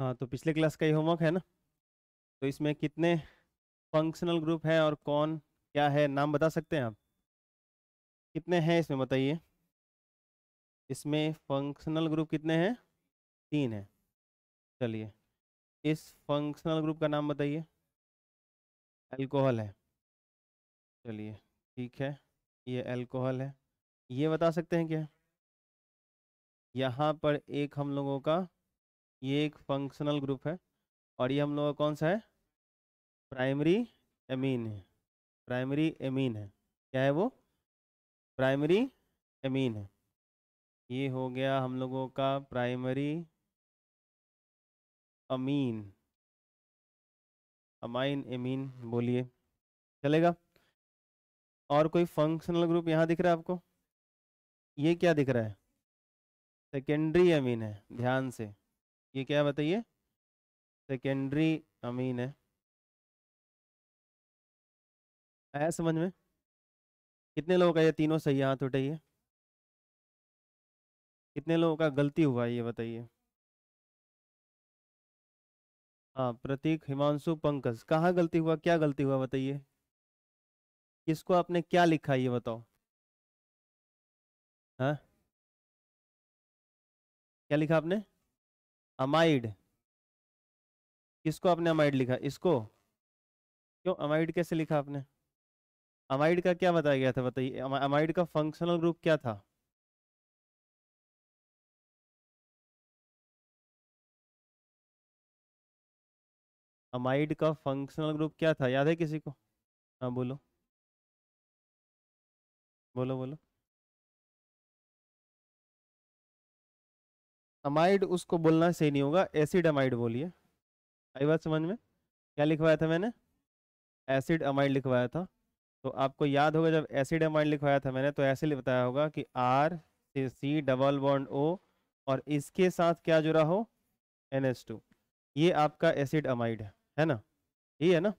हाँ तो पिछले क्लास का ही होमवर्क है ना तो इसमें कितने फंक्शनल ग्रुप हैं और कौन क्या है नाम बता सकते हैं आप कितने हैं इसमें बताइए इसमें फंक्शनल ग्रुप कितने हैं तीन हैं चलिए इस फंक्शनल ग्रुप का नाम बताइए अल्कोहल है चलिए ठीक है ये अल्कोहल है ये बता सकते हैं क्या यहाँ पर एक हम लोगों का ये एक फंक्शनल ग्रुप है और ये हम लोग का कौन सा है प्राइमरी एमीन है प्राइमरी एमीन है क्या है वो प्राइमरी एमीन है ये हो गया हम लोगों का प्राइमरी अमीन अमाइन एमीन बोलिए चलेगा और कोई फंक्शनल ग्रुप यहाँ दिख रहा है आपको ये क्या दिख रहा है सेकेंडरी अमीन है ध्यान से ये क्या बताइए सेकेंडरी अमीन है आया समझ में कितने लोगों का ये तीनों सही हाथ उठाइए कितने लोगों का गलती हुआ ये बताइए हाँ प्रतीक हिमांशु पंकज कहाँ गलती हुआ क्या गलती हुआ बताइए किसको आपने क्या लिखा ये बताओ हाँ क्या लिखा आपने अमाइड किसको आपने अमाइड लिखा इसको क्यों अमाइड कैसे लिखा आपने अमाइड का क्या बताया गया था बताइए अमाइड का फंक्शनल ग्रुप क्या था अमाइड का फंक्शनल ग्रुप क्या था याद है किसी को हाँ बोलो बोलो बोलो अमाइड उसको बोलना सही नहीं होगा एसिड अमाइड बोलिए आई बात समझ में क्या लिखवाया था मैंने एसिड अमाइड लिखवाया था तो आपको याद होगा जब एसिड अमाइड लिखवाया था मैंने तो ऐसे बताया होगा कि आर से सी डबल बॉन्ड ओ और इसके साथ क्या जुड़ा हो एन एस टू ये आपका एसिड अमाइड है है ना ये है ना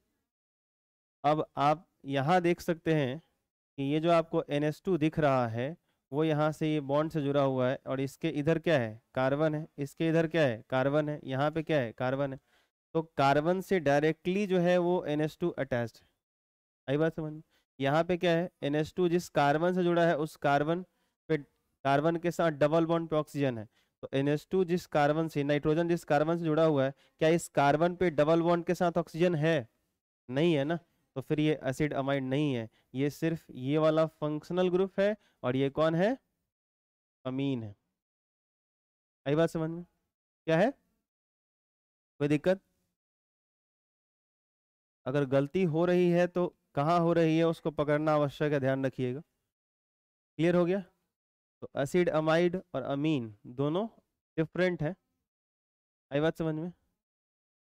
अब आप यहाँ देख सकते हैं कि ये जो आपको एन एस टू दिख रहा है वो यहाँ से ये बॉन्ड से जुड़ा हुआ है और इसके इधर क्या है कार्बन है इसके इधर क्या है कार्बन है यहाँ पे क्या है कार्बन है तो कार्बन से डायरेक्टली जो है वो एन एस टू अटैच है आई बात समझ यहाँ पे क्या है एन एस टू जिस कार्बन से जुड़ा है उस कार्बन पे कार्बन के साथ डबल बॉन्ड पे ऑक्सीजन है तो एन एस टू जिस कार्बन से नाइट्रोजन जिस कार्बन से जुड़ा हुआ है क्या इस कार्बन पे डबल बॉन्ड के साथ ऑक्सीजन है नहीं है ना तो फिर ये एसिड अमाइड नहीं है ये सिर्फ ये वाला फंक्शनल ग्रुप है और ये कौन है अमीन है आई बात समझ में क्या है कोई दिक्कत अगर गलती हो रही है तो कहाँ हो रही है उसको पकड़ना आवश्यक है ध्यान रखिएगा क्लियर हो गया तो एसिड अमाइड और अमीन दोनों डिफरेंट है आई बात समझ में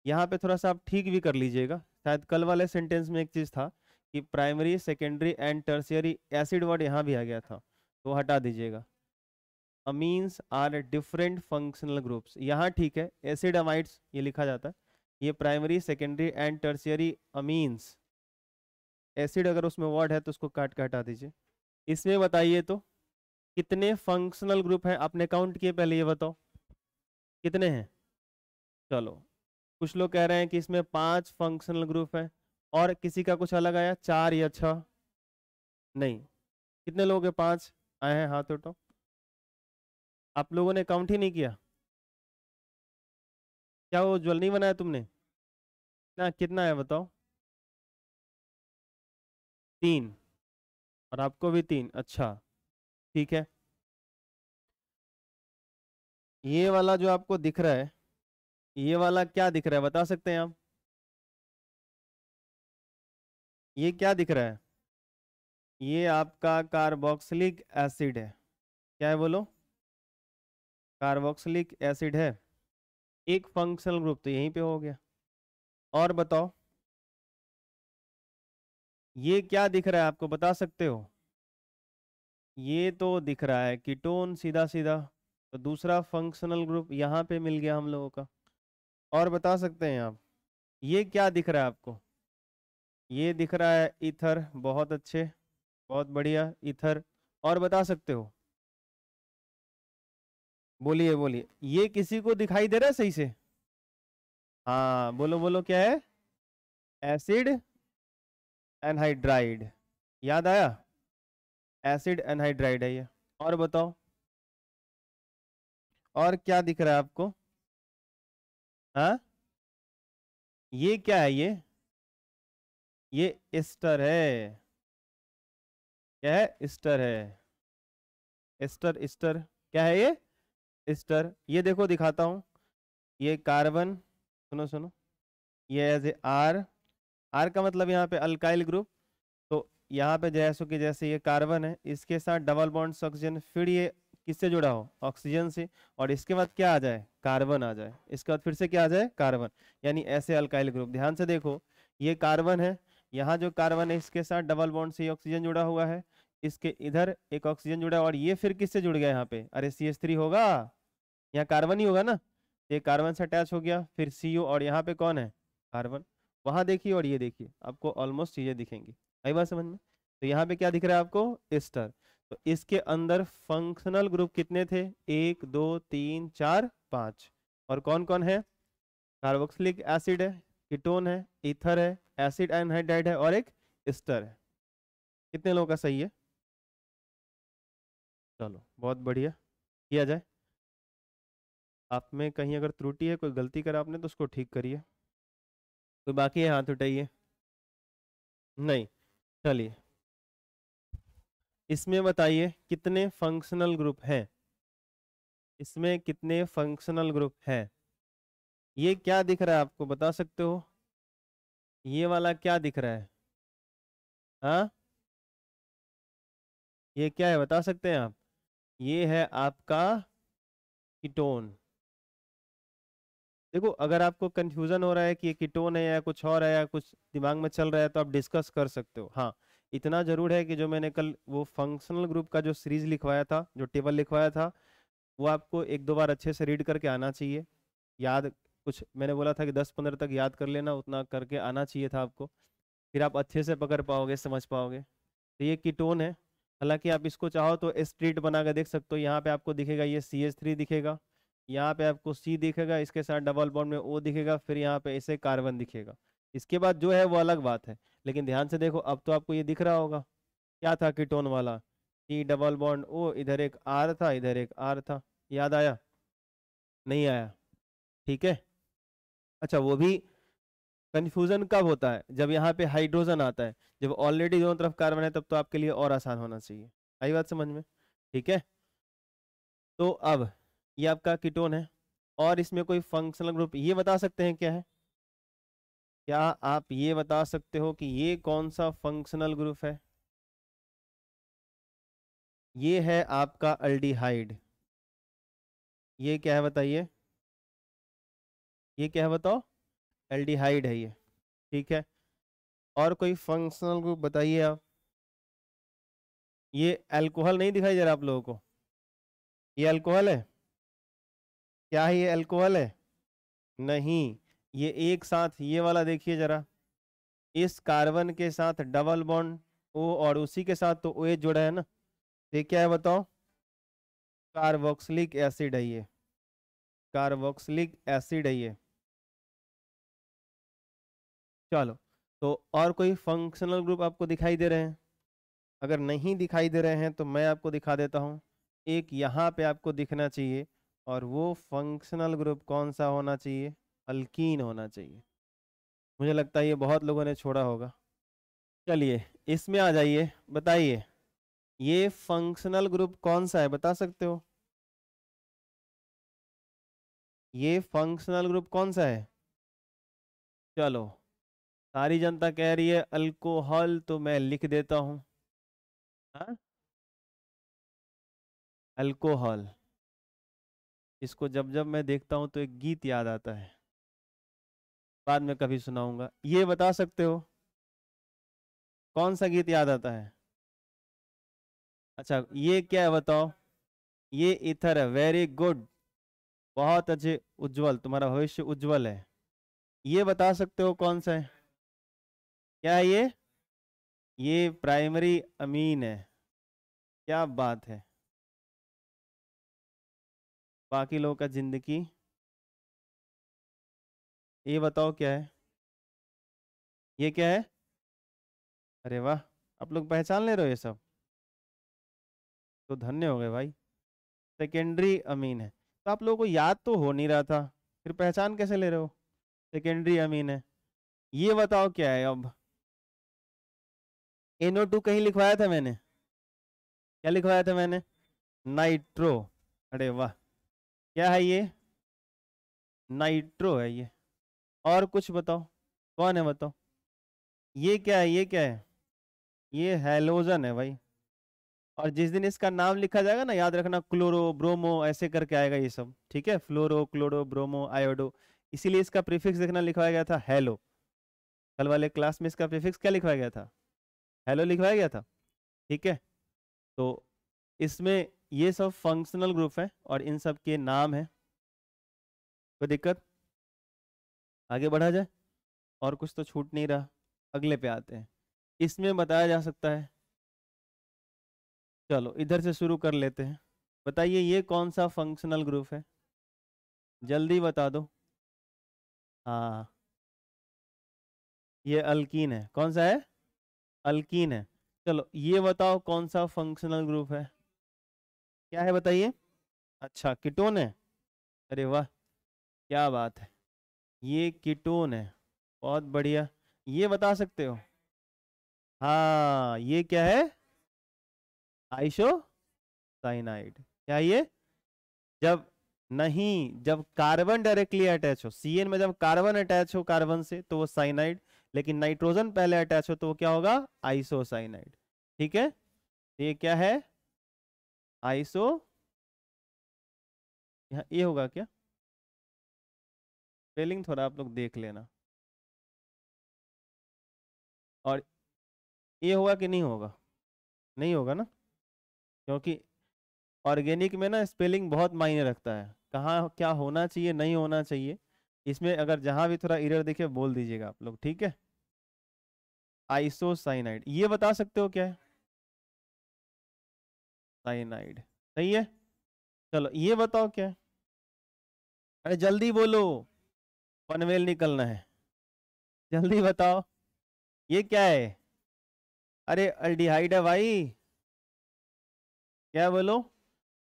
यहाँ पे थोड़ा सा आप ठीक भी कर लीजिएगा शायद कल वाले सेंटेंस में एक चीज़ था कि primary secondary and tertiary acid word यहाँ भी आ गया था तो हटा दीजिएगा amines are different functional groups यहाँ ठीक है एसिड अमाइड्स ये लिखा जाता है ये primary secondary and tertiary amines acid अगर उसमें वर्ड है तो उसको काट के हटा दीजिए इसमें बताइए तो कितने फंक्शनल ग्रुप हैं आपने काउंट किए पहले ये बताओ कितने हैं चलो कुछ लोग कह रहे हैं कि इसमें पांच फंक्शनल ग्रुप है और किसी का कुछ अलग आया चार या छ नहीं कितने लोग हैं पांच आए हैं हाथ उठो आप लोगों ने काउंट ही नहीं किया क्या वो ज्वल नहीं बनाया तुमने ना कितना है बताओ तीन और आपको भी तीन अच्छा ठीक है ये वाला जो आपको दिख रहा है ये वाला क्या दिख रहा है बता सकते हैं आप ये क्या दिख रहा है ये आपका कार्बोक्सिलिक एसिड है क्या है बोलो कार्बोक्सिलिक एसिड है एक फंक्शनल ग्रुप तो यहीं पे हो गया और बताओ ये क्या दिख रहा है आपको बता सकते हो ये तो दिख रहा है कीटोन सीधा सीधा तो दूसरा फंक्शनल ग्रुप यहाँ पे मिल गया हम लोगों का और बता सकते हैं आप ये क्या दिख रहा है आपको ये दिख रहा है इथर बहुत अच्छे बहुत बढ़िया इथर और बता सकते हो बोलिए बोलिए ये किसी को दिखाई दे रहा है सही से हाँ बोलो बोलो क्या है एसिड एनहाइड्राइड याद आया एसिड एनहाइड्राइड है ये और बताओ और क्या दिख रहा है आपको हा? ये क्या है ये ये एस्टर है क्या है एस्टर है एस्टर एस्टर क्या है ये एस्टर ये देखो दिखाता हूं ये कार्बन सुनो सुनो ये एज ए आर आर का मतलब यहाँ पे अल्काइल ग्रुप तो यहाँ पे जैसो कि जैसे ये कार्बन है इसके साथ डबल बॉन्ड ऑक्सीजन फिर ये किससे जुड़ा हो ऑक्सीजन से और इसके बाद क्या आ जाए कार्बन आ जाए इसके बाद फिर से क्या आ जाए कार्बन यानी ऐसे अल्काइल ग्रुप ध्यान से देखो ये कार्बन है यहाँ जो कार्बन है इसके साथ डबल बॉन्ड से ऑक्सीजन जुड़ा हुआ है इसके इधर एक ऑक्सीजन जुड़ा और ये फिर किससे जुड़ गया यहाँ पे अरे सी एस थ्री होगा यहाँ कार्बन ही होगा ना तो ये कार्बन से अटैच हो गया फिर सी ओ और यहाँ पे कौन है कार्बन वहाँ देखिए और ये देखिए आपको ऑलमोस्ट चीज़ें दिखेंगी आई बात समझ में तो यहाँ पे क्या दिख रहा है आपको एस्टर तो इसके अंदर फंक्शनल ग्रुप कितने थे एक दो तीन चार पाँच और कौन कौन है कार्बोक्सिलिक एसिड है कीटोन है ईथर है एसिड एनहाइड्राइड है और एक स्टर है कितने लोगों का सही है चलो बहुत बढ़िया किया जाए आप में कहीं अगर त्रुटि है कोई गलती करा आपने तो उसको ठीक करिए कोई बाकी है हाथ उठाइए नहीं चलिए इसमें बताइए कितने फंक्शनल ग्रुप हैं इसमें कितने फंक्शनल ग्रुप हैं ये क्या दिख रहा है आपको बता सकते हो ये वाला क्या दिख रहा है हाँ ये क्या है बता सकते हैं आप ये है आपका कीटोन देखो अगर आपको कंफ्यूजन हो रहा है कि ये कीटोन है या कुछ और है या कुछ दिमाग में चल रहा है तो आप डिस्कस कर सकते हो हाँ इतना जरूर है कि जो मैंने कल वो फंक्शनल ग्रुप का जो सीरीज लिखवाया था जो टेबल लिखवाया था वो आपको एक दो बार अच्छे से रीड करके आना चाहिए याद कुछ मैंने बोला था कि दस पंद्रह तक याद कर लेना उतना करके आना चाहिए था आपको फिर आप अच्छे से पकड़ पाओगे समझ पाओगे तो ये कीटोन है हालांकि आप इसको चाहो तो स्ट्रीट बना कर देख सकते हो यहाँ पे आपको दिखेगा ये सी एच थ्री दिखेगा यहाँ पे आपको सी दिखेगा इसके साथ डबल बॉन्ड में ओ दिखेगा फिर यहाँ पे इसे कार्बन दिखेगा इसके बाद जो है वो अलग बात है लेकिन ध्यान से देखो अब तो आपको ये दिख रहा होगा क्या था कीटोन वाला टी डबल बॉन्ड ओ इधर एक आर था इधर एक आर था याद आया नहीं आया ठीक है अच्छा वो भी कंफ्यूजन कब होता है जब यहाँ पे हाइड्रोजन आता है जब ऑलरेडी दोनों तरफ कार्बन है तब तो आपके लिए और आसान होना चाहिए आई बात समझ में ठीक है तो अब ये आपका कीटोन है और इसमें कोई फंक्शनल ग्रुप ये बता सकते हैं क्या है क्या आप ये बता सकते हो कि ये कौन सा फंक्शनल ग्रुप है ये है आपका अल्डिहाइड ये क्या है बताइए ये क्या है बताओ एल्डिहाइड है ये ठीक है और कोई फंक्शनल ग्रुप बताइए आप ये अल्कोहल नहीं दिखाई दे रहा आप लोगों को ये अल्कोहल है क्या है ये अल्कोहल है नहीं ये एक साथ ये वाला देखिए जरा इस कार्बन के साथ डबल बॉन्ड ओ और उसी के साथ तो ओ जुड़ा है ना ये क्या है बताओ कार्बोक्सिलिक एसिड है ये कार्बोक्सिलिक एसिड है ये चलो तो और कोई फंक्शनल ग्रुप आपको दिखाई दे रहे हैं अगर नहीं दिखाई दे रहे हैं तो मैं आपको दिखा देता हूँ एक यहाँ पे आपको दिखना चाहिए और वो फंक्शनल ग्रुप कौन सा होना चाहिए अल्कीन होना चाहिए मुझे लगता है ये बहुत लोगों ने छोड़ा होगा चलिए इसमें आ जाइए बताइए ये फंक्शनल ग्रुप कौन सा है बता सकते हो ये फंक्शनल ग्रुप कौन सा है चलो सारी जनता कह रही है अल्कोहल तो मैं लिख देता हूँ हाँ? अल्कोहल इसको जब जब मैं देखता हूँ तो एक गीत याद आता है बाद में कभी सुनाऊंगा ये बता सकते हो कौन सा गीत याद आता है अच्छा ये क्या है बताओ ये इथर है वेरी गुड बहुत अच्छे उज्जवल तुम्हारा भविष्य उज्जवल है ये बता सकते हो कौन सा है क्या है ये ये प्राइमरी अमीन है क्या बात है बाकी लोगों का जिंदगी ये बताओ क्या है ये क्या है अरे वाह आप लोग पहचान ले रहे हो ये सब तो धन्य हो गए भाई सेकेंडरी अमीन है तो आप लोगों को याद तो हो नहीं रहा था फिर पहचान कैसे ले रहे हो सेकेंडरी अमीन है ये बताओ क्या है अब एनओ टू कहीं लिखवाया था मैंने क्या लिखवाया था मैंने नाइट्रो अरे वाह क्या है ये नाइट्रो है ये और कुछ बताओ कौन है बताओ ये क्या है ये क्या है ये हेलोजन है भाई और जिस दिन इसका नाम लिखा जाएगा ना याद रखना क्लोरो ब्रोमो ऐसे करके आएगा ये सब ठीक है फ्लोरो क्लोरो ब्रोमो आयोडो इसीलिए इसका प्रीफिक्स देखना लिखवाया गया था हेलो कल वाले क्लास में इसका प्रीफिक्स क्या लिखवाया गया था हेलो लिखवाया गया था ठीक है तो इसमें ये सब फंक्शनल ग्रुप है और इन सब के नाम है कोई दिक्कत आगे बढ़ा जाए और कुछ तो छूट नहीं रहा अगले पे आते हैं इसमें बताया जा सकता है चलो इधर से शुरू कर लेते हैं बताइए ये कौन सा फंक्शनल ग्रुप है जल्दी बता दो हाँ ये अल्कीन है कौन सा है अल्कीन है चलो ये बताओ कौन सा फंक्शनल ग्रुप है क्या है बताइए अच्छा किटोन है अरे वाह क्या बात है ये कीटोन है बहुत बढ़िया ये बता सकते हो हाँ ये क्या है आइशो साइनाइड क्या ये जब नहीं जब कार्बन डायरेक्टली अटैच हो सीएन में जब कार्बन अटैच हो कार्बन से तो वो साइनाइड लेकिन नाइट्रोजन पहले अटैच हो तो वो क्या होगा आइसो साइनाइड ठीक है तो ये क्या है आइसो ये होगा क्या स्पेलिंग थोड़ा आप लोग देख लेना और ये होगा कि नहीं होगा नहीं होगा ना क्योंकि ऑर्गेनिक में ना स्पेलिंग बहुत मायने रखता है कहाँ क्या होना चाहिए नहीं होना चाहिए इसमें अगर जहाँ भी थोड़ा इरर दिखे बोल दीजिएगा आप लोग ठीक है आइसोसाइनाइड ये बता सकते हो क्या है साइनाइड सही है चलो ये बताओ क्या है अरे जल्दी बोलो पनवेल निकलना है जल्दी बताओ ये क्या है अरे अल्डिहाइड है भाई क्या बोलो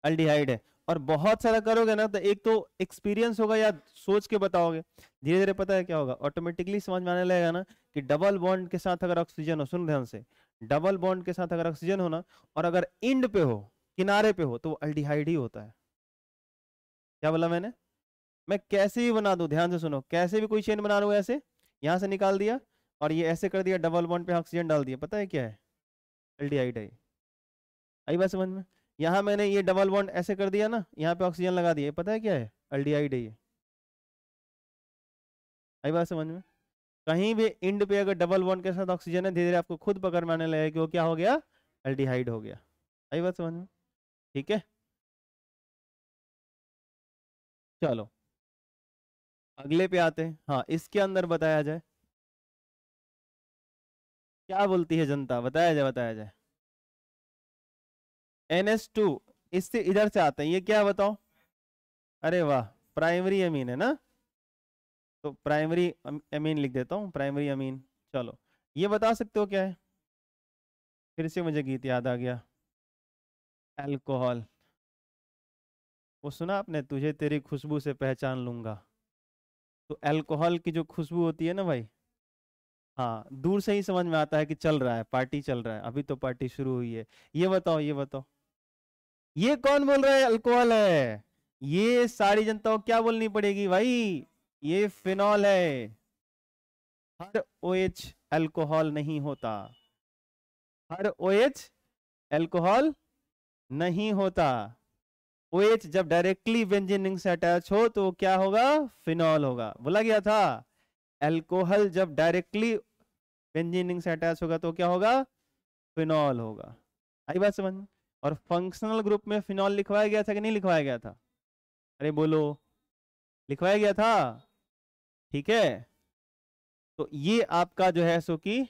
अल्डिहाइड है और बहुत सारा करोगे ना तो एक तो एक्सपीरियंस होगा या सोच के बताओगे धीरे धीरे पता है क्या होगा ऑटोमेटिकली समझ में आने लगेगा ना कि डबल बॉन्ड के साथ अगर ऑक्सीजन हो सुन ध्यान से डबल बॉन्ड के साथ अगर ऑक्सीजन हो ना और अगर इंड पे हो किनारे पे हो तो वो अल्डिहाइड ही होता है क्या बोला मैंने मैं कैसे भी बना दूं ध्यान से सुनो कैसे भी कोई चेन बना लू ऐसे यहां से निकाल दिया और ये ऐसे कर दिया डबल बॉन्ड पे ऑक्सीजन डाल दिया पता है क्या है एल्डिहाइड है आई बात समझ में यहाँ मैंने ये डबल बॉन्ड ऐसे कर दिया ना यहाँ पे ऑक्सीजन लगा दिया पता है क्या है एल्डिहाइड है ये आई बात समझ में कहीं भी इंड पे अगर डबल बॉन्ड के साथ ऑक्सीजन है धीरे धीरे आपको खुद पकड़ में आने लगे कि वो क्या हो गया एल्डिहाइड हो गया आई बात समझ में ठीक है चलो अगले पे आते हैं हाँ इसके अंदर बताया जाए क्या बोलती है जनता बताया जाए बताया जाए एन एस टू इससे इधर से आते हैं ये क्या बताओ अरे वाह प्राइमरी अमीन है ना तो प्राइमरी अमीन लिख देता हूँ प्राइमरी अमीन चलो ये बता सकते हो क्या है फिर से मुझे गीत याद आ गया अल्कोहल वो सुना आपने तुझे तेरी खुशबू से पहचान लूंगा तो अल्कोहल की जो खुशबू होती है ना भाई हाँ दूर से ही समझ में आता है कि चल रहा है पार्टी चल रहा है अभी तो पार्टी शुरू हुई है ये बताओ ये बताओ ये कौन बोल रहा है अल्कोहल है ये सारी जनता को क्या बोलनी पड़ेगी भाई ये फिनॉल है हर ओ एच एल्कोहल नहीं होता हर ओ एच एल्कोहल नहीं होता OH जब डायरेक्टली बेंजीन रिंग से अटैच हो तो क्या होगा फिनॉल होगा बोला गया था एल्कोहल जब डायरेक्टली बेंजीन रिंग से अटैच होगा तो क्या होगा फिनॉल होगा आई बात समझ और फंक्शनल ग्रुप में फिनॉल लिखवाया गया था कि नहीं लिखवाया गया था अरे बोलो लिखवाया गया था ठीक है तो ये आपका जो है सो कि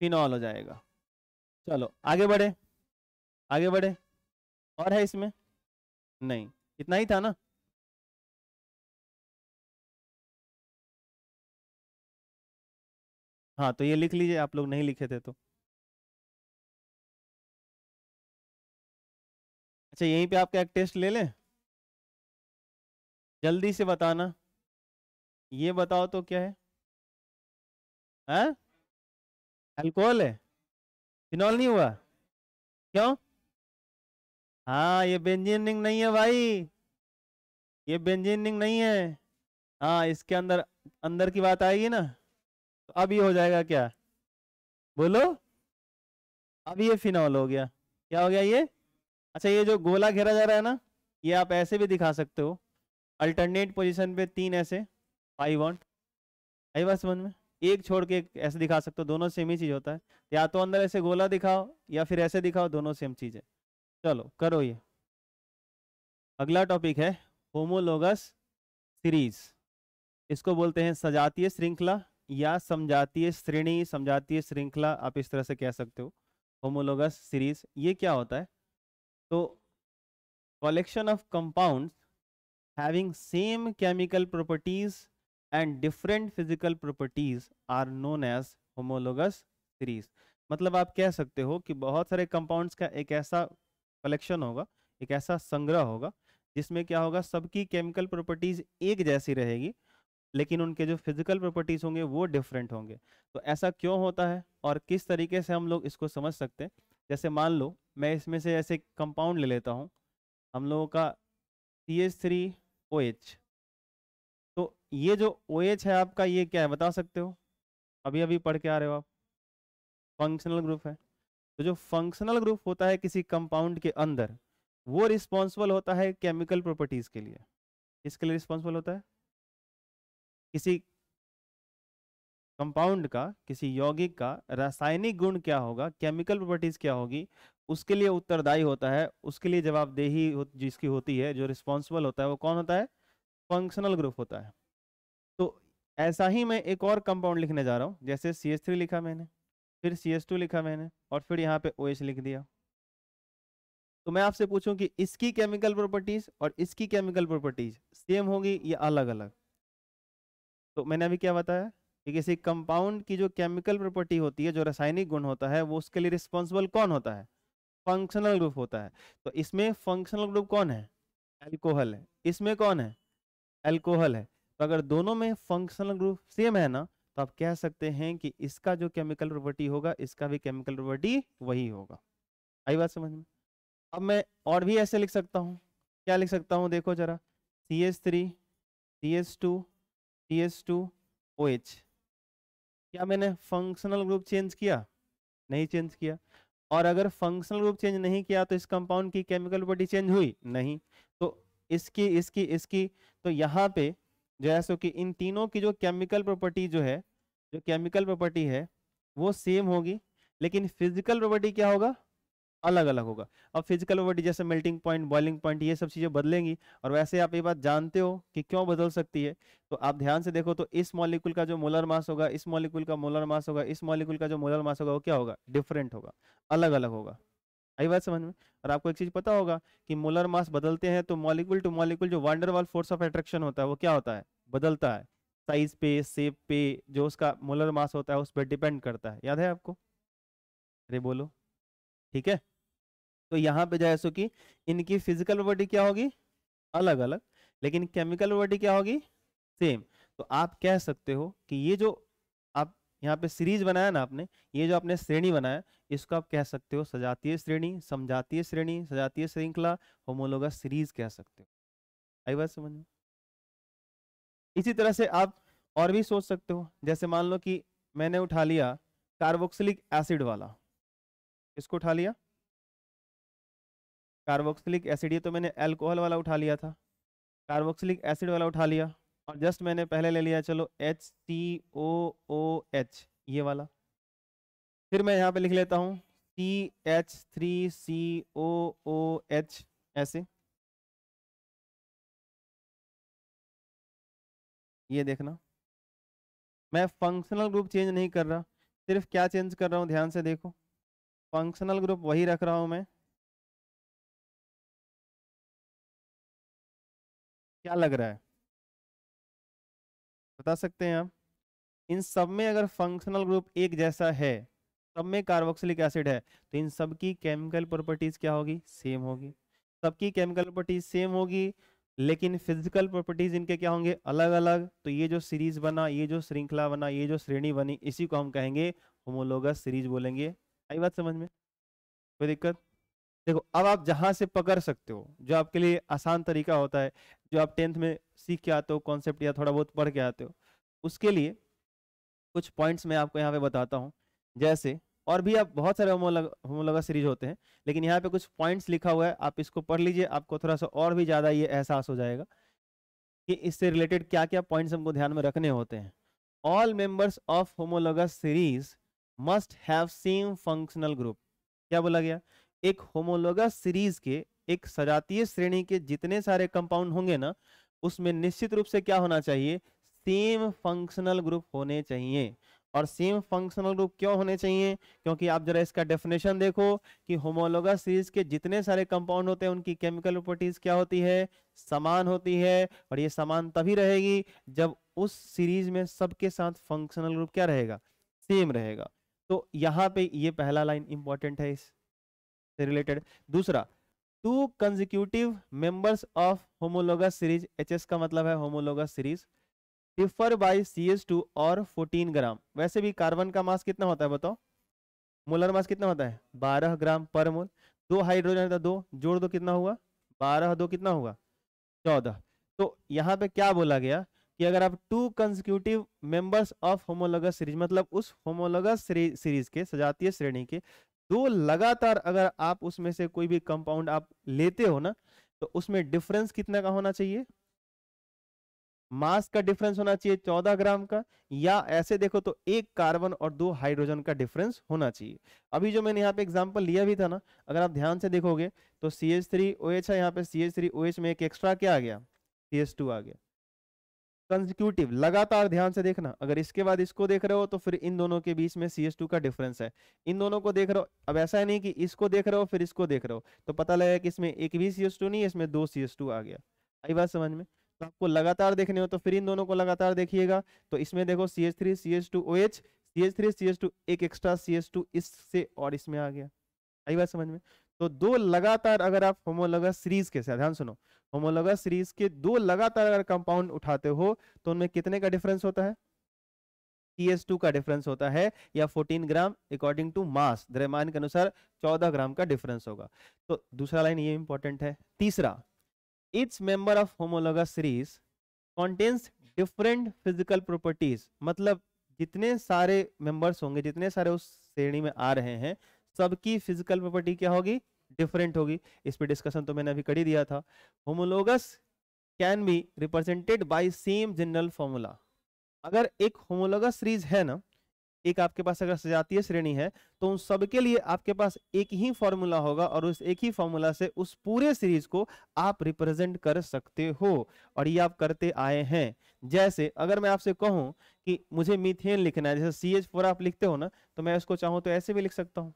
फिनॉल हो जाएगा चलो आगे बढ़े आगे बढ़े और है इसमें नहीं इतना ही था ना हाँ तो ये लिख लीजिए आप लोग नहीं लिखे थे तो अच्छा यहीं पे आपका एक टेस्ट ले लें जल्दी से बताना ये बताओ तो क्या है हाँ? अल्कोहल है फिनॉल नहीं हुआ क्यों हाँ ये बेंजीनिंग नहीं है भाई ये बेंजीनिंग नहीं है हाँ इसके अंदर अंदर की बात आएगी ना तो अब ये हो जाएगा क्या बोलो अब ये फिनॉल हो गया क्या हो गया ये अच्छा ये जो गोला घेरा जा रहा है ना ये आप ऐसे भी दिखा सकते हो अल्टरनेट पोजीशन पे तीन ऐसे आई वॉन्ट आई बस समझ में एक छोड़ के ऐसे दिखा सकते हो दोनों सेम ही चीज़ होता है या तो अंदर ऐसे गोला दिखाओ या फिर ऐसे दिखाओ दोनों सेम चीज़ है चलो करो ये अगला टॉपिक है होमोलोगस सीरीज इसको बोलते हैं सजातीय श्रृंखला या समझातीय श्रेणी समझातीय श्रृंखला आप इस तरह से कह सकते हो होमोलोगस सीरीज ये क्या होता है तो collection of compound having same chemical properties and different physical properties are known as homologous series मतलब आप कह सकते हो कि बहुत सारे कंपाउंड्स का एक ऐसा कलेक्शन होगा एक ऐसा संग्रह होगा जिसमें क्या होगा सबकी केमिकल प्रॉपर्टीज एक जैसी रहेगी लेकिन उनके जो फिजिकल प्रॉपर्टीज होंगे वो डिफरेंट होंगे तो ऐसा क्यों होता है और किस तरीके से हम लोग इसको समझ सकते हैं जैसे मान लो मैं इसमें से ऐसे कंपाउंड ले लेता हूँ हम लोगों का C H three O H तो ये जो ओ OH एच है आपका ये क्या है बता सकते हो अभी अभी पढ़ के आ रहे हो आप फंक्शनल ग्रुप है तो जो फंक्शनल ग्रुप होता है किसी कंपाउंड के अंदर वो रिस्पॉन्सिबल होता है केमिकल प्रॉपर्टीज के लिए इसके लिए रिस्पॉन्सिबल होता है किसी कंपाउंड का किसी यौगिक का रासायनिक गुण क्या होगा केमिकल प्रॉपर्टीज क्या होगी उसके लिए उत्तरदायी होता है उसके लिए जवाबदेही हो, जिसकी होती है जो रिस्पॉन्सिबल होता है वो कौन होता है फंक्शनल ग्रुप होता है तो ऐसा ही मैं एक और कंपाउंड लिखने जा रहा हूँ जैसे सी लिखा मैंने फिर सी एस टू लिखा मैंने और फिर यहाँ पे ओ OH लिख दिया तो मैं आपसे पूछूं कि इसकी केमिकल प्रॉपर्टीज और इसकी केमिकल प्रॉपर्टीज सेम होगी या अलग अलग तो मैंने अभी क्या बताया कि किसी कंपाउंड की जो केमिकल प्रॉपर्टी होती है जो रासायनिक गुण होता है वो उसके लिए रिस्पॉन्सिबल कौन होता है फंक्शनल ग्रुप होता है तो इसमें फंक्शनल ग्रुप कौन है एल्कोहल है इसमें कौन है एल्कोहल है तो अगर दोनों में फंक्शनल ग्रुप सेम है ना तो आप कह सकते हैं कि इसका जो केमिकल प्रॉपर्टी होगा इसका भी केमिकल प्रॉपर्टी वही होगा आई बात समझ में अब मैं और भी ऐसे लिख सकता हूँ क्या लिख सकता हूँ देखो जरा C S three C S two C S two O H क्या मैंने फंक्शनल ग्रुप चेंज किया नहीं चेंज किया और अगर फंक्शनल ग्रुप चेंज नहीं किया तो इस कंपाउंड की केमिकल प्रॉपर्टी चेंज हुई नहीं तो इसकी इसकी इसकी तो यहाँ पे जो है सो कि इन तीनों की जो केमिकल प्रॉपर्टी जो है जो केमिकल प्रॉपर्टी है वो सेम होगी लेकिन फिजिकल प्रॉपर्टी क्या होगा अलग अलग होगा अब फिजिकल प्रॉपर्टी जैसे मेल्टिंग पॉइंट बॉइलिंग पॉइंट ये सब चीज़ें बदलेंगी और वैसे आप ये बात जानते हो कि क्यों बदल सकती है तो आप ध्यान से देखो तो इस मॉलिक्यूल का जो मोलर मास होगा इस मॉलिक्यूल का मोलर मास होगा इस मॉलिक्यूल का जो मोलर मास होगा वो क्या होगा डिफरेंट होगा अलग अलग होगा आई बात समझ में और आपको एक चीज़ पता होगा कि मोलर मास बदलते हैं तो मॉलिक्यूल टू मॉलिक्यूल जो वांडरवाल फोर्स ऑफ एट्रैक्शन होता है वो क्या होता है बदलता है साइज पे सेप पे जो उसका मोलर मास होता है उस पर डिपेंड करता है याद है आपको अरे बोलो ठीक है तो यहाँ पे जो है सो कि इनकी फिजिकल प्रॉपर्टी क्या होगी अलग अलग लेकिन केमिकल प्रॉपर्टी क्या होगी सेम तो आप कह सकते हो कि ये जो आप यहाँ पे सीरीज बनाया ना आपने ये जो आपने श्रेणी बनाया इसको आप कह सकते हो सजातीय श्रेणी समझातीय श्रेणी सजातीय श्रृंखला होमोलोगा सीरीज कह सकते हो आई बात समझ में इसी तरह से आप और भी सोच सकते हो जैसे मान लो कि मैंने उठा लिया कार्बोक्सिलिक एसिड वाला इसको उठा लिया कार्बोक्सिलिक एसिड ये तो मैंने एल्कोहल वाला उठा लिया था कार्बोक्सिलिक एसिड वाला उठा लिया और जस्ट मैंने पहले ले लिया चलो H C O O H ये वाला फिर मैं यहाँ पे लिख लेता हूँ C H three C O O H ऐसे ये देखना मैं फंक्शनल ग्रुप चेंज नहीं कर रहा सिर्फ क्या चेंज कर रहा हूँ ध्यान से देखो फंक्शनल ग्रुप वही रख रहा हूँ मैं क्या लग रहा है बता सकते हैं आप इन सब में अगर फंक्शनल ग्रुप एक जैसा है सब में कार्बोक्सिलिक एसिड है तो इन सब की केमिकल प्रॉपर्टीज क्या होगी सेम होगी सबकी केमिकल प्रॉपर्टीज सेम होगी लेकिन फिजिकल प्रॉपर्टीज इनके क्या होंगे अलग अलग तो ये जो सीरीज बना ये जो श्रृंखला बना ये जो श्रेणी बनी इसी को हम कहेंगे होमोलोगस सीरीज बोलेंगे आई बात समझ में कोई दिक्कत देखो अब आप जहाँ से पकड़ सकते हो जो आपके लिए आसान तरीका होता है जो आप टेंथ में सीख के आते हो कॉन्सेप्ट या थोड़ा बहुत पढ़ के आते हो उसके लिए कुछ पॉइंट्स मैं आपको यहाँ पे बताता हूँ जैसे और भी आप बहुत सारे होमोलगा सीरीज होते हैं लेकिन यहाँ पे कुछ पॉइंट्स लिखा हुआ है आप इसको पढ़ लीजिए आपको थोड़ा सा और भी ज़्यादा ये एहसास हो जाएगा कि इससे रिलेटेड क्या क्या पॉइंट्स हमको ध्यान में रखने होते हैं all members of homologous series must have same functional group क्या बोला गया एक होमोलोगस सीरीज के एक सजातीय श्रेणी के जितने सारे कंपाउंड होंगे ना उसमें निश्चित रूप से क्या होना चाहिए सेम फंक्शनल ग्रुप होने चाहिए और सेम फंक्शनल ग्रुप क्यों होने चाहिए क्योंकि आप जरा इसका डेफिनेशन देखो कि होमोलोगस सीरीज के जितने सारे कंपाउंड होते हैं उनकी केमिकल प्रॉपर्टीज क्या होती है समान होती है और ये समान तभी रहेगी जब उस सीरीज में सबके साथ फंक्शनल ग्रुप क्या रहेगा सेम रहेगा तो यहाँ पे ये पहला लाइन इंपॉर्टेंट है इससे रिलेटेड दूसरा two consecutive members of homologous series has का मतलब है homologous series differ by C S two और 14 ग्राम वैसे भी कार्बन का मास कितना होता है बताओ मोलर मास कितना होता है 12 ग्राम पर मोल दो हाइड्रोजन था दो जोड़ दो कितना हुआ बारह दो कितना हुआ चौदह तो यहाँ पे क्या बोला गया कि अगर आप two consecutive members of homologous series मतलब उस होमोलोगस सीरीज के सजातीय श्रेणी के दो लगातार अगर आप उसमें से कोई भी कंपाउंड आप लेते हो ना तो उसमें डिफरेंस कितना का होना चाहिए मास का डिफरेंस होना चाहिए चौदह ग्राम का या ऐसे देखो तो एक कार्बन और दो हाइड्रोजन का डिफरेंस होना चाहिए अभी जो मैंने यहाँ पे एग्जाम्पल लिया भी था ना अगर आप ध्यान से देखोगे तो C H three O H है यहाँ पे C H three O H में एक एक्स्ट्रा क्या आ गया सी एच टू आ गया कंजिक्यूटिव लगातार ध्यान से देखना अगर इसके बाद इसको देख रहे हो तो फिर इन दोनों के बीच में सी एस टू का डिफरेंस है इन दोनों को देख रहे हो अब ऐसा नहीं कि इसको देख रहे हो फिर इसको देख रहे हो तो पता लगेगा कि इसमें एक भी सी एस टू नहीं है इसमें दो सी एस टू आ गया आई बात समझ में तो आपको लगातार देखने हो तो फिर इन दोनों को लगातार देखिएगा तो इसमें देखो C H three C H two O H C H three C H two एक एक्स्ट्रा सी एच टू इससे और इसमें आ गया आई बात समझ में तो दो लगातार अगर आप होमोलोगस सीरीज के साथ ध्यान सुनो होमोलोगस सीरीज के दो लगातार अगर कंपाउंड उठाते हो तो उनमें कितने का डिफरेंस होता है टू का डिफरेंस होता है या 14 ग्राम अकॉर्डिंग टू मास द्रव्यमान के अनुसार 14 ग्राम का डिफरेंस होगा तो दूसरा लाइन ये इंपॉर्टेंट है तीसरा each member of homologous series contains different physical properties मतलब जितने सारे मेंबर्स होंगे जितने सारे उस श्रेणी में आ रहे हैं सबकी फिजिकल प्रॉपर्टी क्या होगी डिफरेंट होगी इस पर डिस्कशन तो मैंने अभी कर ही दिया था homologous can be represented by same general formula अगर एक होमोलोगस सीरीज है ना एक आपके पास अगर सजातीय श्रेणी है तो उन सबके लिए आपके पास एक ही फॉर्मूला होगा और उस एक ही फॉर्मूला से उस पूरे सीरीज को आप रिप्रेजेंट कर सकते हो और ये आप करते आए हैं जैसे अगर मैं आपसे कहूं कि मुझे मीथेन लिखना है जैसे सी एच फोर आप लिखते हो ना तो मैं उसको चाहूं तो ऐसे भी लिख सकता हूँ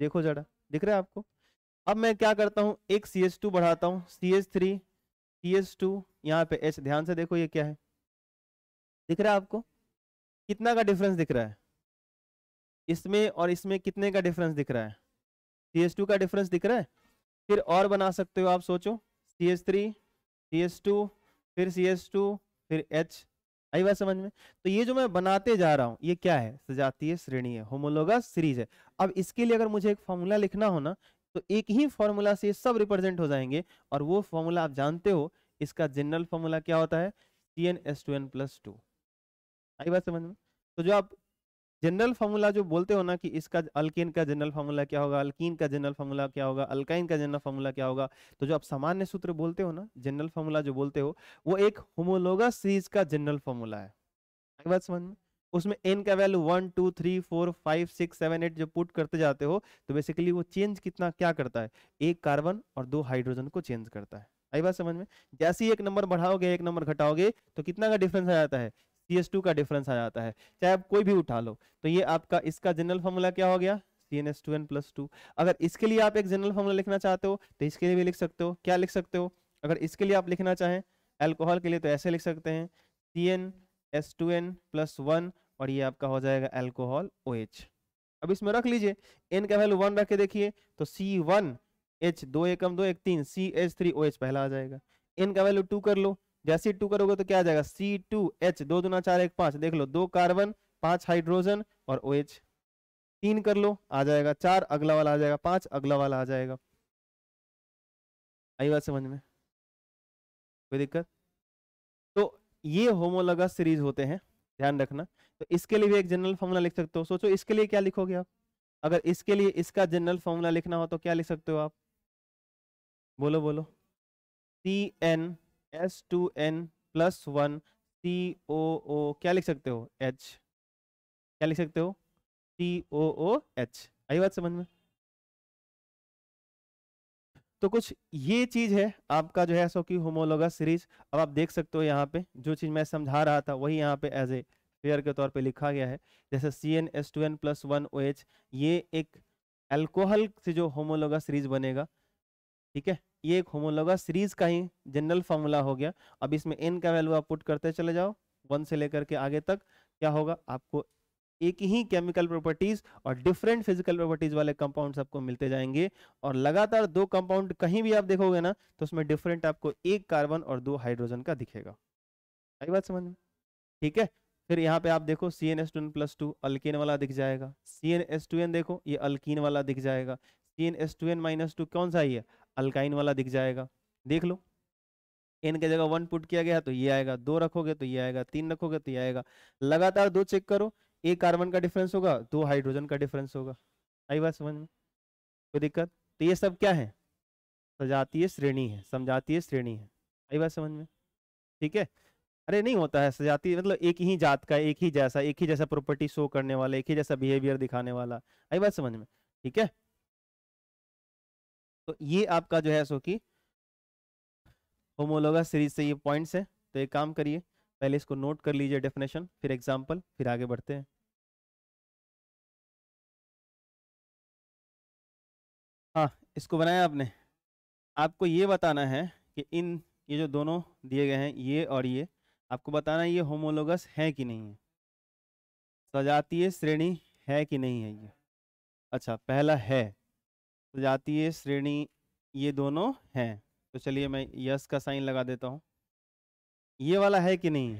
देखो जरा दिख रहा है आपको अब मैं क्या करता हूँ एक सी एच टू बढ़ाता हूँ C H three C H two यहाँ पे एच ध्यान से देखो ये क्या है दिख रहा है आपको कितना का डिफरेंस दिख रहा है इसमें और इसमें कितने का डिफरेंस दिख रहा है सी एस टू का डिफरेंस दिख रहा है फिर और बना सकते हो आप सोचो C S three C S two फिर सी एस टू फिर एच आई बात समझ में तो ये जो मैं बनाते जा रहा हूँ ये क्या है सजातीय श्रेणी है होमोलोगा सीरीज है अब इसके लिए अगर मुझे एक फॉर्मूला लिखना हो ना तो एक ही फॉर्मूला से सब रिप्रेजेंट हो जाएंगे और वो फॉर्मूला आप जानते हो इसका जनरल फॉर्मूला क्या होता है C N S two N plus two आई बात समझ में तो जो आप जनरल फार्मूला जो बोलते हो ना कि इसका अल्किन का जनरल फार्मूला क्या होगा अल्किन का जनरल फार्मूला क्या होगा अल्काइन का जनरल फार्मूला क्या होगा तो जो आप सामान्य सूत्र बोलते हो ना जनरल फार्मूला जो बोलते हो वो एक होमोलोगा सीरीज का जनरल फार्मूला है आई बात समझ में उसमें एन का value one two three four five six seven eight जो पुट करते जाते हो तो बेसिकली वो चेंज कितना क्या करता है एक कार्बन और दो हाइड्रोजन को चेंज करता है आई बात समझ में जैसे ही एक नंबर बढ़ाओगे एक नंबर घटाओगे तो कितना का डिफरेंस आ जाता है सी एस टू का डिफरेंस आ जाता है चाहे आप कोई भी उठा लो तो ये आपका इसका जनरल फॉर्मूला क्या हो गया C N S two N plus two अगर इसके लिए आप एक जनरल फॉर्मूला लिखना चाहते हो तो इसके लिए भी लिख सकते हो क्या लिख सकते हो अगर इसके लिए आप लिखना चाहें एल्कोहल के लिए तो ऐसे लिख सकते हैं C N S two N plus one और ये आपका हो जाएगा एल्कोहल ओ एच अब इसमें रख लीजिए एन का वैल्यू वन रख के देखिए तो सी वन एच दो एकम दो एक तीन C H three O H पहला आ जाएगा एन का वैल्यू टू कर लो जैसे टू करोगे तो क्या आ जाएगा सी टू एच दो दुना चार एक पांच देख लो दो कार्बन पांच हाइड्रोजन और ओ एच तीन कर लो आ जाएगा चार अगला वाला आ जाएगा पांच अगला वाला आ जाएगा आई बात समझ में कोई दिक्कत तो ये होमोलगस सीरीज होते हैं ध्यान रखना तो इसके लिए भी एक जनरल फॉर्मूला लिख सकते हो सोचो इसके लिए क्या लिखोगे आप अगर इसके लिए इसका जनरल फॉर्मूला लिखना हो तो क्या लिख सकते हो आप बोलो बोलो C N S two N plus one C O O क्या लिख सकते हो एच क्या लिख सकते हो सी ओ ओ एच आई बात समझ में तो कुछ ये चीज है आपका जो है सो की होमोलोगा सीरीज अब आप देख सकते हो यहाँ पे जो चीज मैं समझा रहा था वही यहाँ पे एज ए फेयर के तौर पे लिखा गया है जैसे C N S two N plus one O H ये एक एल्कोहल से जो होमोलोगा सीरीज बनेगा ठीक है ये एक होमोलोगा सीरीज का ही जनरल फॉर्मूला हो गया अब इसमें एन का वैल्यू आप पुट करते चले जाओ वन से लेकर के आगे तक क्या होगा आपको एक ही केमिकल प्रॉपर्टीज और डिफरेंट फिजिकल प्रॉपर्टीज वाले कंपाउंड्स आपको मिलते जाएंगे और लगातार दो कंपाउंड कहीं भी आप देखोगे ना तो उसमें डिफरेंट आपको एक कार्बन और दो हाइड्रोजन का दिखेगा आई बात समझ में ठीक है फिर यहाँ पे आप देखो C N S two N plus two alkene वाला दिख जाएगा C N S two N देखो ये अल्किन वाला दिख जाएगा तीन S two N minus two कौन सा ही है अल्काइन वाला दिख जाएगा देख लो एन के जगह वन पुट किया गया तो ये आएगा दो रखोगे तो ये आएगा तीन रखोगे तो ये आएगा लगातार दो चेक करो एक कार्बन का डिफरेंस होगा दो हाइड्रोजन का डिफरेंस होगा आई बात समझ में कोई दिक्कत तो ये सब क्या है सजातीय श्रेणी है समझातीय श्रेणी है आई बात समझ में ठीक है अरे नहीं होता है सजाती मतलब एक ही जात का एक ही जैसा एक ही जैसा प्रॉपर्टी शो करने वाला एक ही जैसा बिहेवियर दिखाने वाला आई बात समझ में ठीक है तो ये आपका जो है सो कि होमोलोगा सीरीज से ये पॉइंट्स है तो एक काम करिए पहले इसको नोट कर लीजिए डेफिनेशन फिर एग्जाम्पल फिर आगे बढ़ते हैं हाँ इसको बनाया आपने आपको ये बताना है कि इन ये जो दोनों दिए गए हैं ये और ये आपको बताना है ये होमोलोगस है कि नहीं है सजातीय श्रेणी है कि नहीं है ये अच्छा पहला है तो जातीय श्रेणी ये दोनों हैं तो चलिए मैं यस का साइन लगा देता हूँ ये वाला है कि नहीं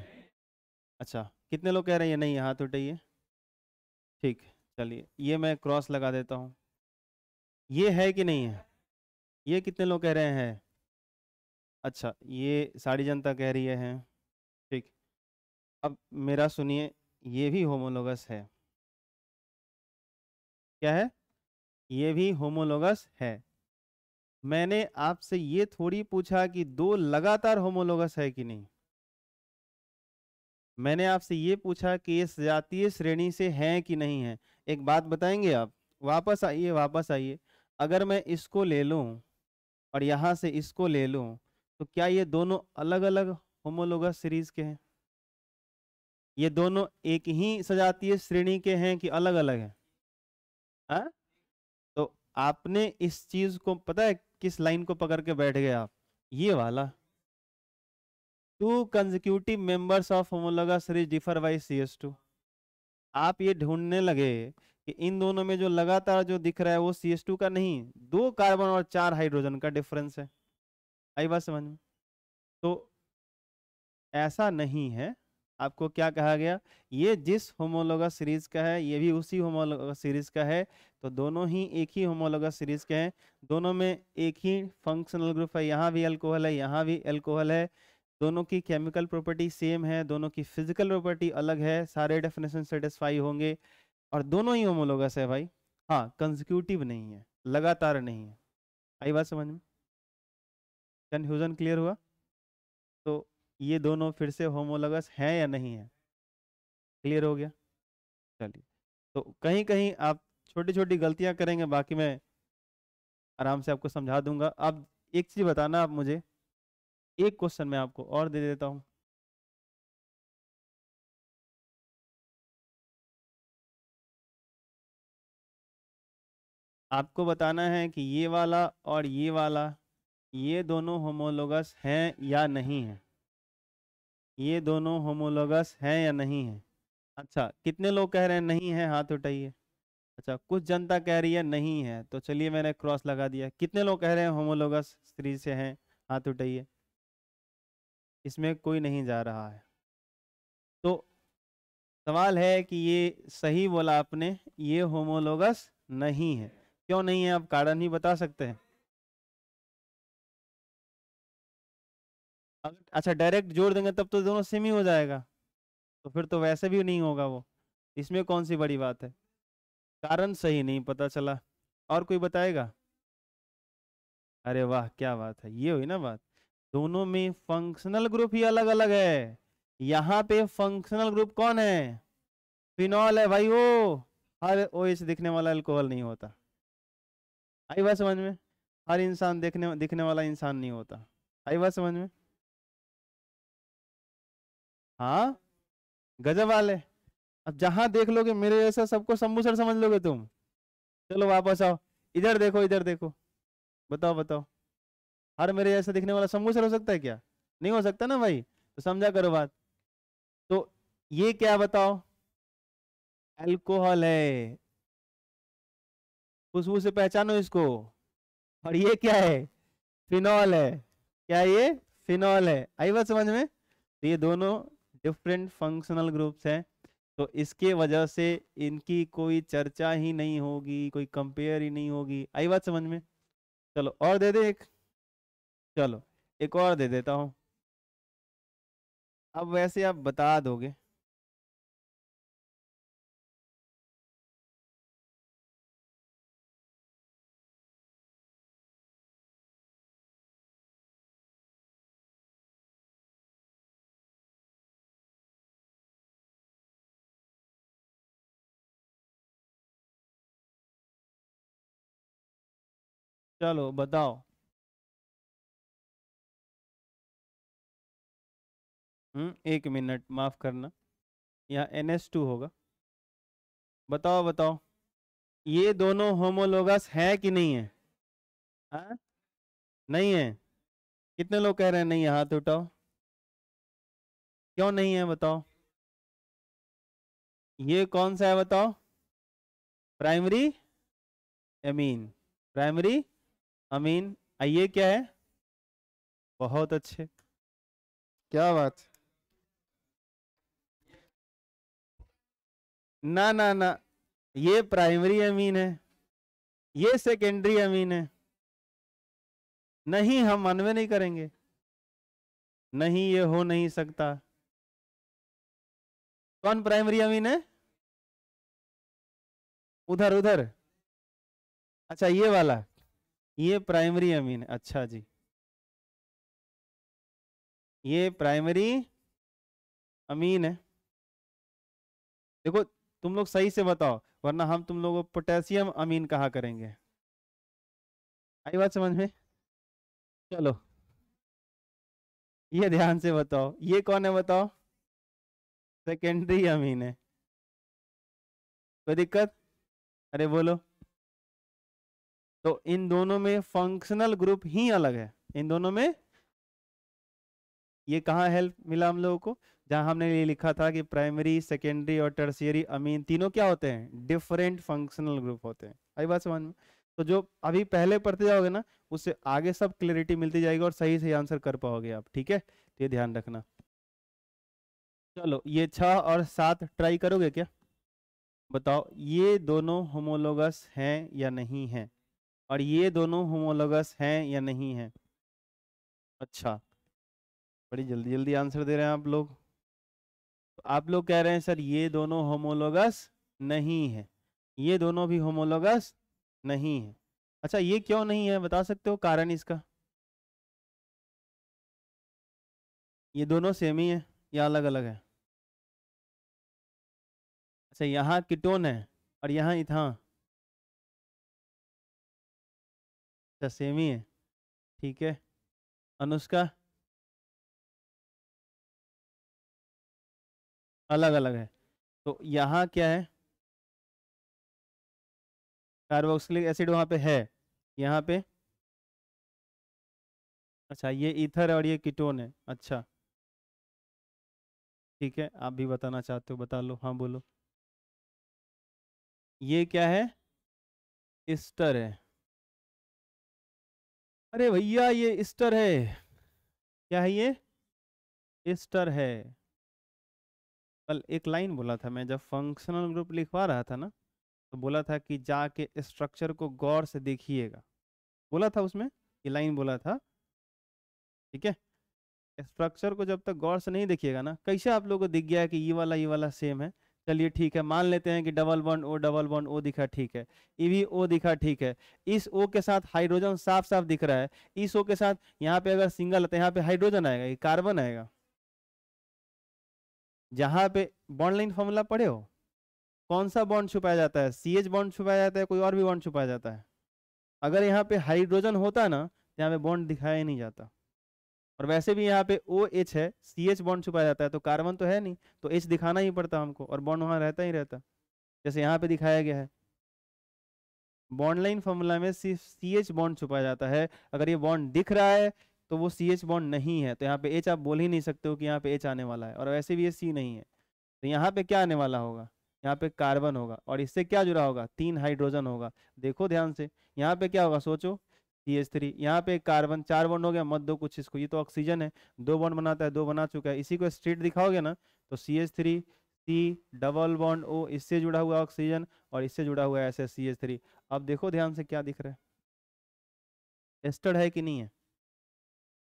अच्छा कितने लोग कह रहे हैं नहीं हाथ उठाइए ठीक चलिए ये मैं क्रॉस लगा देता हूँ ये है कि नहीं है ये कितने लोग कह रहे हैं अच्छा ये सारी जनता कह रही है ठीक अब मेरा सुनिए ये भी होमोलोगस है क्या है ये भी होमोलोगस है मैंने आपसे ये थोड़ी पूछा कि दो लगातार होमोलोगस है कि नहीं मैंने आपसे ये पूछा कि ये सजातीय श्रेणी से है कि नहीं है एक बात बताएंगे आप वापस आइए वापस आइए अगर मैं इसको ले लूं और यहाँ से इसको ले लूं तो क्या ये दोनों अलग अलग होमोलोगस सीरीज के हैं ये दोनों एक ही सजातीय श्रेणी के हैं कि अलग अलग हैं हाँ? आपने इस चीज को पता है किस लाइन को पकड़ के बैठ गए आप ये वाला two consecutive members of homologous series differ by C S two आप ये ढूंढने लगे कि इन दोनों में जो लगातार जो दिख रहा है वो सी एस टू का नहीं दो कार्बन और चार हाइड्रोजन का डिफरेंस है आई बात समझ में तो ऐसा नहीं है आपको क्या कहा गया ये जिस होमोलोगा सीरीज का है ये भी उसी होमोलोगा सीरीज का है तो दोनों ही एक ही होमोलोगा सीरीज के हैं दोनों में एक ही फंक्शनल ग्रुप है यहाँ भी अल्कोहल है यहाँ भी अल्कोहल है दोनों की केमिकल प्रॉपर्टी सेम है दोनों की फिजिकल प्रॉपर्टी अलग है सारे डेफिनेशन सेटिस्फाई होंगे और दोनों ही होमोलोगस है भाई हाँ कंजिक्यूटिव नहीं है लगातार नहीं है आई बात समझ में कन्फ्यूजन क्लियर हुआ ये दोनों फिर से होमोलगस हैं या नहीं है क्लियर हो गया चलिए तो कहीं कहीं आप छोटी छोटी गलतियां करेंगे बाकी मैं आराम से आपको समझा दूंगा अब एक चीज़ बताना आप मुझे एक क्वेश्चन मैं आपको और दे देता हूं आपको बताना है कि ये वाला और ये वाला ये दोनों होमोलोगस हैं या नहीं है ये दोनों होमोलोगस हैं या नहीं है अच्छा कितने लोग कह रहे हैं नहीं है हाथ उठाइए अच्छा कुछ जनता कह रही है नहीं है तो चलिए मैंने क्रॉस लगा दिया कितने लोग कह रहे हैं होमोलोगस स्त्री से हैं हाथ उठाइए इसमें कोई नहीं जा रहा है तो सवाल है कि ये सही बोला आपने ये होमोलोगस नहीं है क्यों नहीं है आप कारण ही बता सकते हैं अगर अच्छा डायरेक्ट जोड़ देंगे तब तो दोनों सेम ही हो जाएगा तो फिर तो वैसे भी नहीं होगा वो इसमें कौन सी बड़ी बात है कारण सही नहीं पता चला और कोई बताएगा अरे वाह क्या बात है ये हुई ना बात दोनों में फंक्शनल ग्रुप ही अलग अलग है यहाँ पे फंक्शनल ग्रुप कौन है फिनॉल है भाई वो हर ओ एच दिखने वाला अल्कोहल नहीं होता आई बात समझ में हर इंसान देखने दिखने वाला इंसान नहीं होता आई बात समझ में हाँ गजब वाले अब जहां देख लोगे मेरे जैसा सबको शंभू सर समझ लोगे तुम चलो वापस आओ इधर देखो इधर देखो बताओ बताओ हर मेरे जैसा दिखने वाला शंभू सर हो सकता है क्या नहीं हो सकता ना भाई तो समझा करो बात तो ये क्या बताओ एल्कोहल है खुशबू से पहचानो इसको और ये क्या है फिनॉल है क्या ये फिनॉल है आई बात समझ में तो ये दोनों डिफरेंट फंक्शनल ग्रुप्स हैं तो इसके वजह से इनकी कोई चर्चा ही नहीं होगी कोई कंपेयर ही नहीं होगी आई बात समझ में चलो और दे दे एक चलो एक और दे देता हूँ अब वैसे आप बता दोगे चलो बताओ हम्म एक मिनट माफ़ करना यहाँ एन एस टू होगा बताओ बताओ ये दोनों होमोलोगस है कि नहीं है हाँ नहीं है कितने लोग कह रहे हैं नहीं हाथ उठाओ क्यों नहीं है बताओ ये कौन सा है बताओ प्राइमरी एमीन प्राइमरी अमीन आइए क्या है बहुत अच्छे क्या बात ना ना ना ये प्राइमरी अमीन है ये सेकेंडरी अमीन है नहीं हम अनवे नहीं करेंगे नहीं ये हो नहीं सकता कौन प्राइमरी अमीन है उधर उधर अच्छा ये वाला ये प्राइमरी अमीन अच्छा जी ये प्राइमरी अमीन है देखो तुम लोग सही से बताओ वरना हम तुम लोगों को पोटेशियम अमीन कहा करेंगे आई बात समझ में चलो ये ध्यान से बताओ ये कौन है बताओ सेकेंडरी अमीन है कोई दिक्कत अरे बोलो तो इन दोनों में फंक्शनल ग्रुप ही अलग है इन दोनों में ये कहाँ हेल्प मिला हम लोगों को जहां हमने ये लिखा था कि प्राइमरी सेकेंडरी और टर्सियरी अमीन तीनों क्या होते हैं डिफरेंट फंक्शनल ग्रुप होते हैं आई बात समझ में तो जो अभी पहले पढ़ते जाओगे ना उससे आगे सब क्लियरिटी मिलती जाएगी और सही सही आंसर कर पाओगे आप ठीक है तो ये ध्यान रखना चलो ये छह और सात ट्राई करोगे क्या बताओ ये दोनों होमोलोगस हैं या नहीं हैं और ये दोनों होमोलोगस हैं या नहीं है अच्छा बड़ी जल्दी जल्दी आंसर दे रहे हैं आप लोग तो आप लोग कह रहे हैं सर ये दोनों होमोलोगस नहीं है ये दोनों भी होमोलोगस नहीं है अच्छा ये क्यों नहीं है बता सकते हो कारण इसका ये दोनों सेम ही है या अलग अलग है अच्छा यहाँ किटोन है और यहाँ इथान अच्छा सेम ही है ठीक है अनुष्का अलग अलग है तो यहाँ क्या है कार्बोक्सिलिक एसिड वहाँ पे है यहाँ पे अच्छा ये ईथर और ये कीटोन है अच्छा ठीक है आप भी बताना चाहते हो बता लो हाँ बोलो ये क्या है इस्टर है अरे भैया ये ईस्टर है क्या है ये ईस्टर है कल एक लाइन बोला था मैं जब फंक्शनल ग्रुप लिखवा रहा था ना तो बोला था कि जाके स्ट्रक्चर को गौर से देखिएगा बोला था उसमें ये लाइन बोला था ठीक है स्ट्रक्चर को जब तक गौर से नहीं देखिएगा ना कैसे आप लोगों को दिख गया कि ये वाला ये वाला सेम है चलिए ठीक है मान लेते हैं कि double bond O double bond O दिखा ठीक है ई वी ओ दिखा ठीक है इस ओ के साथ हाइड्रोजन साफ साफ दिख रहा है इस ओ के साथ यहाँ पे अगर सिंगल आता है यहाँ पे हाइड्रोजन आएगा ये कार्बन आएगा जहाँ पे बॉन्ड लाइन फॉर्मूला पढ़े हो कौन सा बॉन्ड छुपाया जाता है सी एच बॉन्ड छुपाया जाता है कोई और भी बॉन्ड छुपाया जाता है अगर यहाँ पे हाइड्रोजन होता ना तो यहाँ पे बॉन्ड दिखाया नहीं जाता और वैसे भी यहाँ पे ओ एच है सी एच बॉन्ड छुपाया जाता है तो कार्बन तो है नहीं तो एच दिखाना ही पड़ता हमको और बॉन्ड वहां रहता ही रहता जैसे यहाँ पे दिखाया गया है बॉन्ड लाइन फॉर्मूला में सिर्फ सी एच बॉन्ड छुपाया जाता है अगर ये बॉन्ड दिख रहा है तो वो सी एच बॉन्ड नहीं है तो यहाँ पे एच आप बोल ही नहीं सकते हो कि यहाँ पे एच आने वाला है और वैसे भी ये सी नहीं है तो यहाँ पे क्या आने वाला होगा यहाँ पे कार्बन होगा और इससे क्या जुड़ा होगा तीन हाइड्रोजन होगा देखो ध्यान से यहाँ पे क्या होगा सोचो सी एच थ्री यहाँ पे कार्बन चार बॉन्ड हो गया मत दो कुछ इसको ये तो ऑक्सीजन है दो बॉन्ड बनाता है दो बना चुका है इसी को स्ट्रीट दिखाओगे ना तो C H three C double bond O इससे जुड़ा हुआ ऑक्सीजन और इससे जुड़ा हुआ ऐसे सी एच थ्री अब देखो ध्यान से क्या दिख रहा है एस्टर है कि नहीं है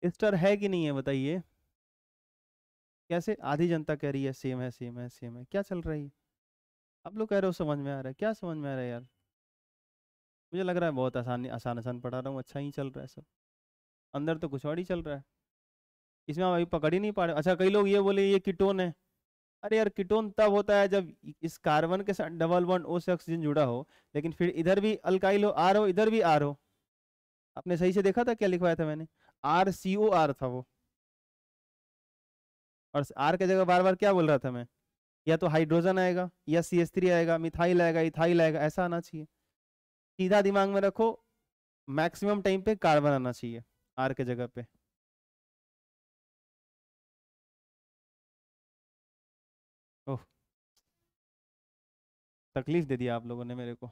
एस्टर है कि नहीं है बताइए कैसे आधी जनता कह रही है सेम है सेम है सेम है क्या चल रही है आप लोग कह रहे हो समझ में आ रहा है क्या समझ में आ रहा है यार मुझे लग रहा है बहुत आसानी आसान आसान पढ़ा रहा हूँ अच्छा ही चल रहा है सब अंदर तो कुछ और ही चल रहा है इसमें हम अभी पकड़ ही नहीं पा रहे अच्छा कई लोग ये बोले ये किटोन है अरे यार कीटोन तब होता है जब इस कार्बन के साथ डबल वन ओ से ऑक्सीजन जुड़ा हो लेकिन फिर इधर भी अल्काइल हो आर हो इधर भी आर हो आपने सही से देखा था क्या लिखवाया था मैंने आर सी ओ आर था वो और आर के जगह बार बार क्या बोल रहा था मैं या तो हाइड्रोजन आएगा या सी एस थ्री आएगा मिथाइल आएगा इथाइल आएगा ऐसा आना चाहिए सीधा दिमाग में रखो मैक्सिमम टाइम पे कार्बन आना चाहिए आर के जगह पे ओह तकलीफ दे दिया आप लोगों ने मेरे को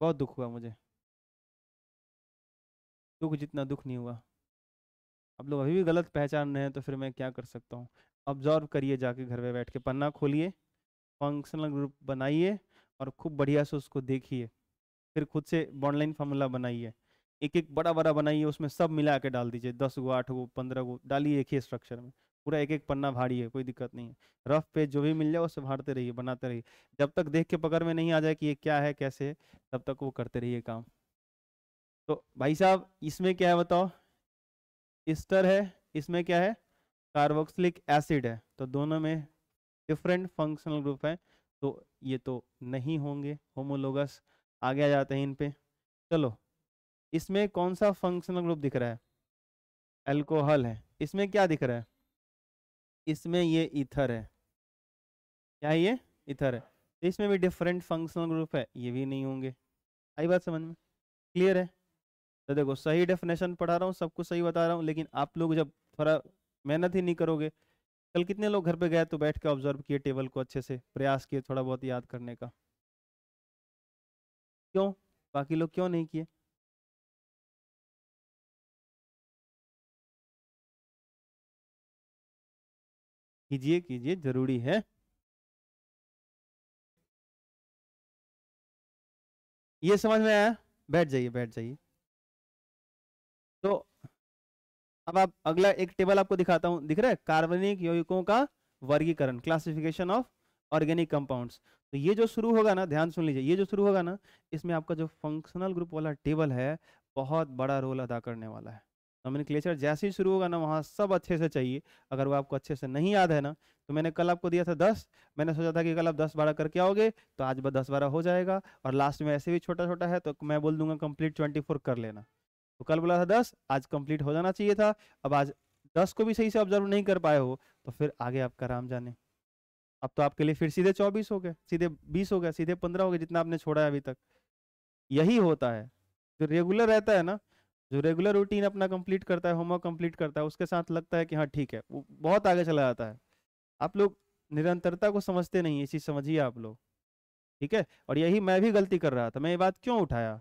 बहुत दुख हुआ मुझे दुख जितना दुख नहीं हुआ आप लोग अभी भी गलत पहचान रहे हैं तो फिर मैं क्या कर सकता हूँ ऑब्जॉर्व करिए जाके घर में बैठ के पन्ना खोलिए फंक्शनल ग्रुप बनाइए और खूब बढ़िया से उसको देखिए फिर खुद से बॉन्डलाइन फार्मूला बनाइए एक एक बड़ा बड़ा बनाइए उसमें सब मिला के डाल दीजिए दस गो आठ गो पंद्रह गो डालिए एक ही स्ट्रक्चर में पूरा एक एक पन्ना भारी है कोई दिक्कत नहीं है रफ पेज जो भी मिल जाए उसे भाड़ते रहिए बनाते रहिए जब तक देख के पकड़ में नहीं आ जाए कि ये क्या है कैसे है तब तक वो करते रहिए काम तो भाई साहब इसमें क्या है बताओ इस्टर है इसमें क्या है कार्बोक्सिलिक एसिड है तो दोनों में डिफरेंट फंक्शनल ग्रुप है तो ये तो नहीं होंगे होमोलोगस आगे आ जाते हैं इन पे चलो इसमें कौन सा फंक्शनल ग्रुप दिख रहा है एल्कोहल है इसमें क्या दिख रहा है इसमें ये इथर है क्या ये इथर है तो इसमें भी डिफरेंट फंक्शनल ग्रुप है ये भी नहीं होंगे आई बात समझ में क्लियर है तो देखो सही डेफिनेशन पढ़ा रहा हूँ सब कुछ सही बता रहा हूँ लेकिन आप लोग जब थोड़ा मेहनत ही नहीं करोगे कल कितने लोग घर पे गए तो बैठ के ऑब्जर्व किए टेबल को अच्छे से प्रयास किए थोड़ा बहुत याद करने का क्यों बाकी लोग क्यों नहीं किए कीजिए कीजिए जरूरी है ये समझ में आया बैठ जाइए बैठ जाइए तो अब आप अगला एक टेबल आपको दिखाता हूँ दिख रहा है कार्बनिक यौगिकों का वर्गीकरण क्लासिफिकेशन ऑफ ऑर्गेनिक कंपाउंड्स तो ये जो शुरू होगा ना ध्यान सुन लीजिए ये जो शुरू होगा ना इसमें आपका जो फंक्शनल ग्रुप वाला टेबल है बहुत बड़ा रोल अदा करने वाला है मैंने क्लेचर जैसे ही शुरू होगा ना वहाँ सब अच्छे से चाहिए अगर वो आपको अच्छे से नहीं याद है ना तो मैंने कल आपको दिया था दस मैंने सोचा था कि कल आप दस बारह करके आओगे तो आज दस बारह हो जाएगा और लास्ट में ऐसे भी छोटा छोटा है तो मैं बोल दूंगा कंप्लीट ट्वेंटी फोर कर लेना तो कल बोला था दस आज कंप्लीट हो जाना चाहिए था अब आज दस को भी सही से ऑब्जर्व नहीं कर पाए हो तो फिर आगे आपका राम जाने अब तो आपके लिए फिर सीधे चौबीस हो गए सीधे बीस हो गए सीधे पंद्रह हो गए जितना आपने छोड़ा है अभी तक यही होता है जो रेगुलर रहता है ना जो रेगुलर रूटीन अपना कंप्लीट करता है होमवर्क कंप्लीट करता है उसके साथ लगता है कि हाँ ठीक है वो बहुत आगे चला जाता है आप लोग निरंतरता को समझते नहीं ये चीज़ समझिए आप लोग ठीक है और यही मैं भी गलती कर रहा था मैं ये बात क्यों उठाया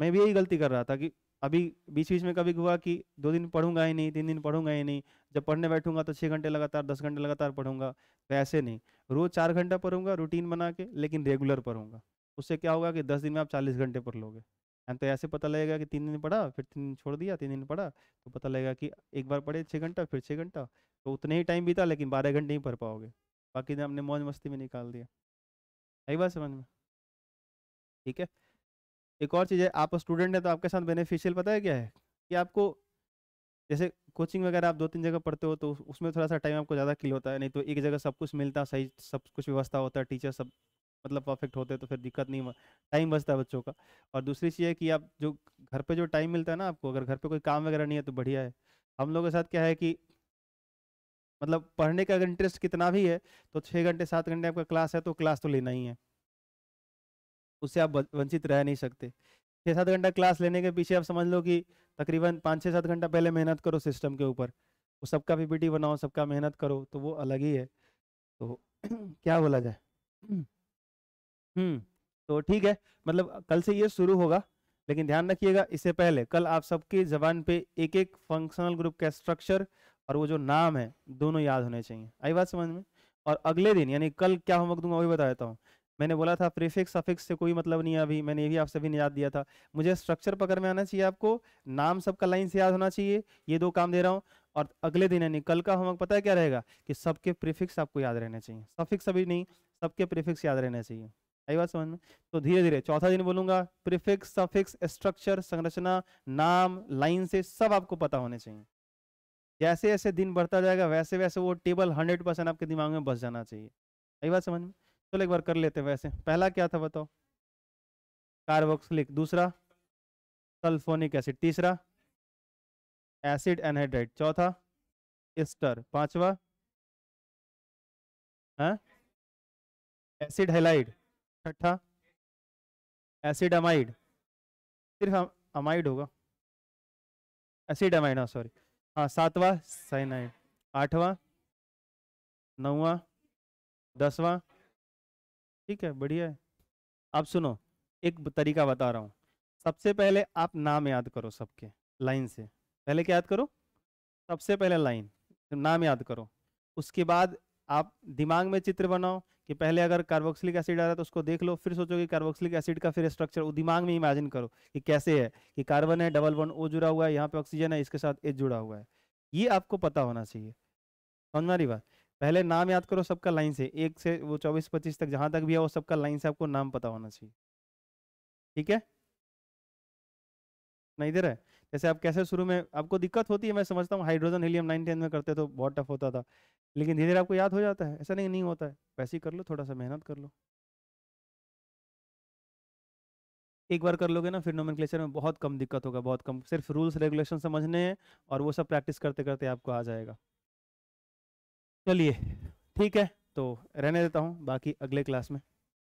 मैं भी यही गलती कर रहा था कि अभी बीच बीच में कभी हुआ कि दो दिन पढ़ूंगा ही नहीं तीन दिन पढ़ूंगा ही नहीं जब पढ़ने बैठूंगा तो छः घंटे लगातार दस घंटे लगातार पढ़ूंगा तो ऐसे नहीं रोज़ चार घंटा पढ़ूंगा रूटीन बना के लेकिन रेगुलर पढ़ूंगा उससे क्या होगा कि दस दिन में आप चालीस घंटे पढ़ लोगे एंड तो ऐसे पता लगेगा कि तीन दिन पढ़ा फिर तीन दिन छोड़ दिया तीन दिन पढ़ा तो पता लगेगा कि एक बार पढ़े छः घंटा फिर छः घंटा तो उतने ही टाइम बीता लेकिन बारह घंटे ही पढ़ पाओगे बाकी दिन तो हमने मौज मस्ती में निकाल दिया आई बात समझ में ठीक है एक और चीज़ है आप स्टूडेंट हैं तो आपके साथ बेनिफिशियल पता है क्या है कि आपको जैसे कोचिंग वगैरह आप दो तीन जगह पढ़ते हो तो उसमें थोड़ा सा टाइम आपको ज़्यादा किल होता है नहीं तो एक जगह सब कुछ मिलता सही सब कुछ व्यवस्था होता है टीचर सब मतलब परफेक्ट होते तो फिर दिक्कत नहीं टाइम बचता है बच्चों का और दूसरी चीज़ है कि आप जो घर पर जो टाइम मिलता है ना आपको अगर घर पर कोई काम वगैरह नहीं है तो बढ़िया है हम लोगों के साथ क्या है कि मतलब पढ़ने का अगर इंटरेस्ट कितना भी है तो छः घंटे सात घंटे आपका क्लास है तो क्लास तो लेना ही है उससे आप वंचित रह नहीं सकते छः सात घंटा क्लास लेने के पीछे आप समझ लो कि तकरीबन पाँच छः सात घंटा पहले मेहनत करो सिस्टम के ऊपर वो सबका पीपीटी बनाओ सबका मेहनत करो तो वो अलग ही है तो क्या बोला जाए हम्म तो ठीक है मतलब कल से ये शुरू होगा लेकिन ध्यान रखिएगा इससे पहले कल आप सबकी जबान पे एक एक फंक्शनल ग्रुप का स्ट्रक्चर और वो जो नाम है दोनों याद होने चाहिए आई बात समझ में और अगले दिन यानी कल क्या होमवर्क दूंगा वही बता देता हूँ मैंने बोला था प्रीफिक्स अफिक्स से कोई मतलब नहीं है अभी मैंने ये भी आपसे भी याद दिया था मुझे स्ट्रक्चर पकड़ में आना चाहिए आपको नाम सबका लाइन से याद होना चाहिए ये दो काम दे रहा हूँ और अगले दिन यानी कल का हमको पता है क्या रहेगा कि सबके प्रीफिक्स आपको याद रहना चाहिए सफिक्स अभी नहीं सबके प्रीफिक्स याद रहना चाहिए आई बात समझ में तो धीरे धीरे चौथा दिन बोलूंगा प्रीफिक्स सफिक्स स्ट्रक्चर संरचना नाम लाइन से सब आपको पता होने चाहिए जैसे जैसे दिन बढ़ता जाएगा वैसे वैसे वो टेबल हंड्रेड परसेंट आपके दिमाग में बस जाना चाहिए आई बात समझ में चलो एक बार कर लेते वैसे पहला क्या था बताओ कार्बोक्सलिक दूसरा सल्फोनिक एसिड तीसरा एसिड एनहाइड्राइड चौथा एस्टर पांचवा एसिड हाँ? हेलाइड छठा एसिड अमाइड सिर्फ अमाइड होगा एसिड अमाइड हाँ सॉरी हाँ सातवां साइनाइड आठवां नौवां दसवां ठीक है बढ़िया है आप सुनो एक तरीका बता रहा हूँ सबसे पहले आप नाम याद करो सबके लाइन से पहले क्या याद करो सबसे पहले लाइन नाम याद करो उसके बाद आप दिमाग में चित्र बनाओ कि पहले अगर कार्बोक्सिलिक एसिड आ रहा है तो उसको देख लो फिर सोचो कि कार्बोक्सिलिक एसिड का फिर स्ट्रक्चर वो दिमाग में इमेजिन करो कि कैसे है कि कार्बन है डबल वन ओ जुड़ा हुआ है यहाँ पे ऑक्सीजन है इसके साथ एच जुड़ा हुआ है ये आपको पता होना चाहिए समझ मारी बात पहले नाम याद करो सबका लाइन से एक से वो चौबीस पच्चीस तक जहां तक भी है वो सबका लाइन से आपको नाम पता होना चाहिए ठीक है नहीं दे रहा है जैसे आप कैसे शुरू में आपको दिक्कत होती है मैं समझता हूँ हाइड्रोजन हीलियम नाइन टेन में करते तो बहुत टफ होता था लेकिन धीरे धीरे आपको याद हो जाता है ऐसा नहीं नहीं होता है वैसे ही कर लो थोड़ा सा मेहनत कर लो एक बार कर लोगे ना फिर नोमन में बहुत कम दिक्कत होगा बहुत कम सिर्फ रूल्स रेगुलेशन समझने हैं और वो सब प्रैक्टिस करते करते आपको आ जाएगा चलिए ठीक है तो रहने देता हूँ बाकी अगले क्लास में